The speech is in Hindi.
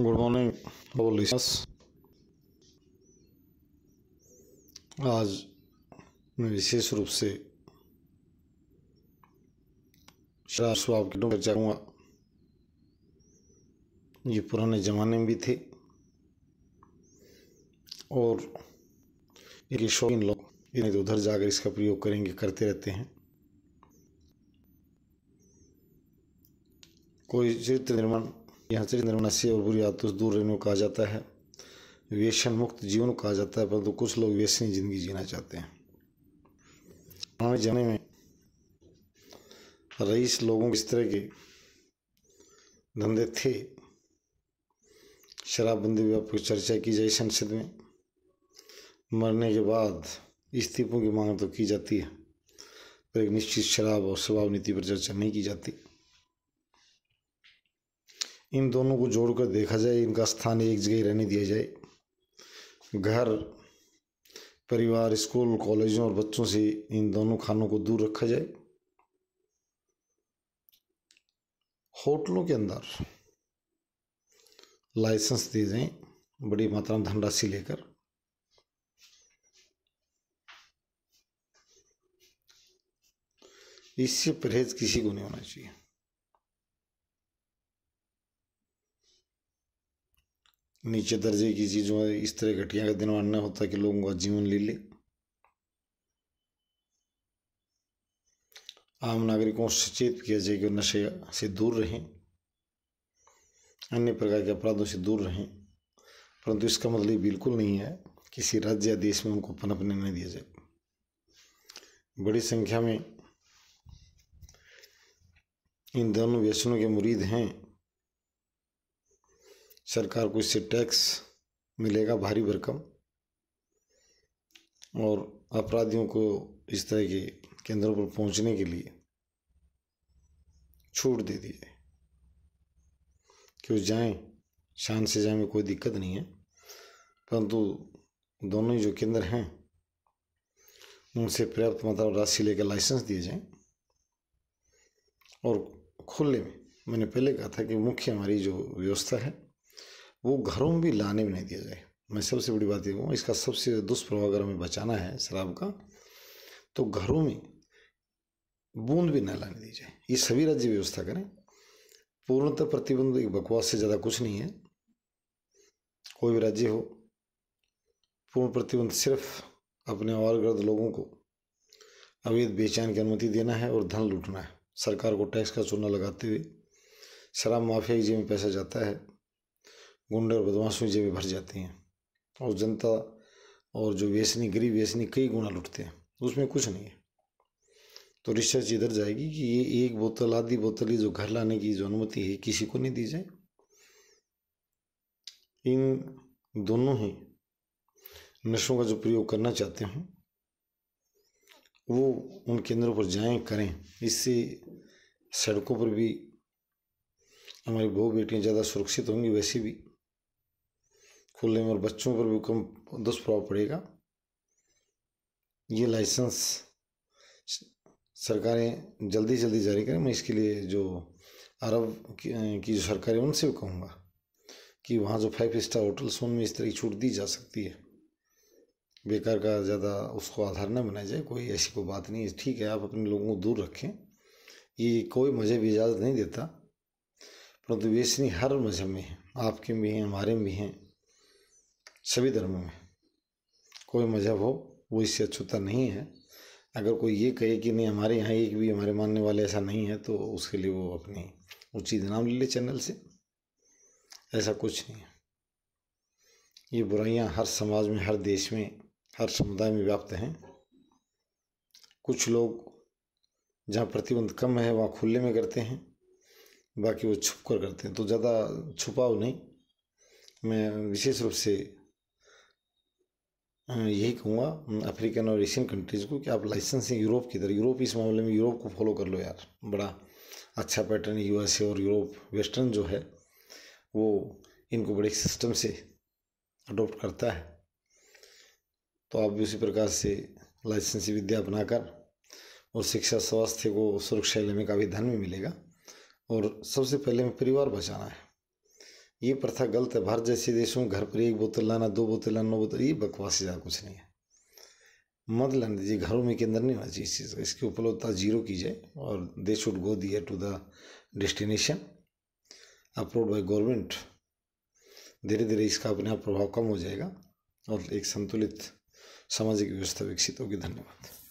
गुड मॉर्निंग ऑल लिसनर्स आज मैं विशेष रूप से जाऊँगा ये पुराने ज़माने में भी थे और ये शौकीन लोग इन्हें तो उधर जाकर इसका प्रयोग करेंगे करते रहते हैं कोई चरित्र निर्माण यहाँ से नशे और बुरी आदतों से दूर रहने को कहा जाता है व्यसन मुक्त जीवन कहा जाता है परंतु कुछ लोग व्यसनी जिंदगी जीना चाहते हैं हमें जाने में रईस लोगों इस तरह के धंधे थे शराबबंदी व्यापक चर्चा की जाए संसद में मरने के बाद इस्तीफों की मांग तो की जाती है पर एक निश्चित शराब और स्वभाव नीति पर चर्चा नहीं की जाती इन दोनों को जोड़कर देखा जाए इनका स्थान एक जगह रहने दिया जाए घर परिवार स्कूल कॉलेजों और बच्चों से इन दोनों खानों को दूर रखा जाए होटलों के अंदर लाइसेंस दिए जाएं बड़ी मात्रा में धनराशि लेकर इससे परहेज किसी को नहीं होना चाहिए नीचे दर्जे की चीज़ों इस तरह घटिया का दिनों मानना होता कि लोगों का जीवन ले ले आम नागरिकों को सचेत किया जाए कि नशे से दूर रहें अन्य प्रकार के अपराधों से दूर रहें परंतु इसका मतलब बिल्कुल नहीं है किसी राज्य या देश में उनको पनपने नहीं दिया जाए बड़ी संख्या में इन दोनों व्यसनों के मुरीद हैं सरकार को इससे टैक्स मिलेगा भारी भरकम और अपराधियों को इस तरह के केंद्रों पर पहुंचने के लिए छूट दे दी जाए कि वो जाएँ शान से जाएँ में कोई दिक्कत नहीं है परंतु दोनों ही जो केंद्र हैं उनसे पर्याप्त मात्रा राशि लेकर लाइसेंस दिए जाएं और खुले में मैंने पहले कहा था कि मुख्य हमारी जो व्यवस्था है वो घरों में भी लाने भी नहीं दिया जाए मैं सबसे बड़ी बात ये कहूँ इसका सबसे दुष्प्रभाव अगर हमें बचाना है शराब का तो घरों में बूंद भी न लाने दी जाए ये सभी राज्य व्यवस्था करें पूर्णतः प्रतिबंध एक बकवास से ज़्यादा कुछ नहीं है कोई भी राज्य हो पूर्ण प्रतिबंध सिर्फ अपने और गर्द लोगों को अवैध बेचैन की अनुमति देना है और धन लूटना है सरकार को टैक्स का चूना लगाते हुए शराब माफिया की में पैसा जाता है गुंडे और बदमाशों जेबें भर जाती हैं और जनता और जो व्यसनी गरीब व्यसनी कई गुना लुटते हैं उसमें कुछ नहीं है तो रिसर्च इधर जाएगी कि ये एक बोतल आधी बोतल जो घर लाने की जो अनुमति है किसी को नहीं दी जाए इन दोनों ही नशों का जो प्रयोग करना चाहते हों वो उन केंद्रों पर जाएं करें इससे सड़कों पर भी हमारी बहु बेटियां ज़्यादा सुरक्षित होंगी वैसे भी में और बच्चों पर भी कम दुष्प्रभाव पड़ेगा ये लाइसेंस सरकारें जल्दी जल्दी जारी करें मैं इसके लिए जो अरब की जो सरकारें उनसे भी कहूँगा कि वहाँ जो फाइव स्टार होटल्स उनमें इस तरह की छूट दी जा सकती है बेकार का ज़्यादा उसको आधार न बनाया जाए कोई ऐसी कोई बात नहीं है ठीक है आप अपने लोगों को दूर रखें ये कोई मज़हब इजाज़त नहीं देता परंतु तो व्यसनी हर मज़हब में है आपके भी हैं हमारे में भी हैं सभी धर्मों में कोई मज़हब हो वो इससे अछूता नहीं है अगर कोई ये कहे कि नहीं हमारे यहाँ एक भी हमारे मानने वाले ऐसा नहीं है तो उसके लिए वो अपनी उचित नाम ले ले चैनल से ऐसा कुछ नहीं है ये बुराइयाँ हर समाज में हर देश में हर समुदाय में व्याप्त हैं कुछ लोग जहाँ प्रतिबंध कम है वहाँ खुले में करते हैं बाकी वो छुप कर करते हैं तो ज़्यादा छुपाव नहीं मैं विशेष रूप से यही कहूँगा अफ्रीकन और एशियन कंट्रीज़ को कि आप हैं यूरोप की तरह यूरोप इस मामले में यूरोप को फॉलो कर लो यार बड़ा अच्छा पैटर्न यूएसए और यूरोप वेस्टर्न जो है वो इनको बड़े सिस्टम से अडोप्ट करता है तो आप भी उसी प्रकार से लाइसेंसी विद्या अपनाकर और शिक्षा स्वास्थ्य को सुरक्षा लेने का भी धन भी मिलेगा और सबसे पहले हमें परिवार बचाना है ये प्रथा गलत है भारत जैसे देशों में घर पर एक बोतल लाना दो बोतल लाना नौ बोतल ये बकवास ज़्यादा कुछ नहीं है मत लाने दीजिए घरों में के अंदर नहीं होना चाहिए इस चीज़ का इसकी उपलब्धता जीरो की जाए और they should go there to the destination approve by government धीरे धीरे इसका अपने आप प्रभाव कम हो जाएगा और एक संतुलित सामाजिक व्यवस्था विकसित होगी धन्यवाद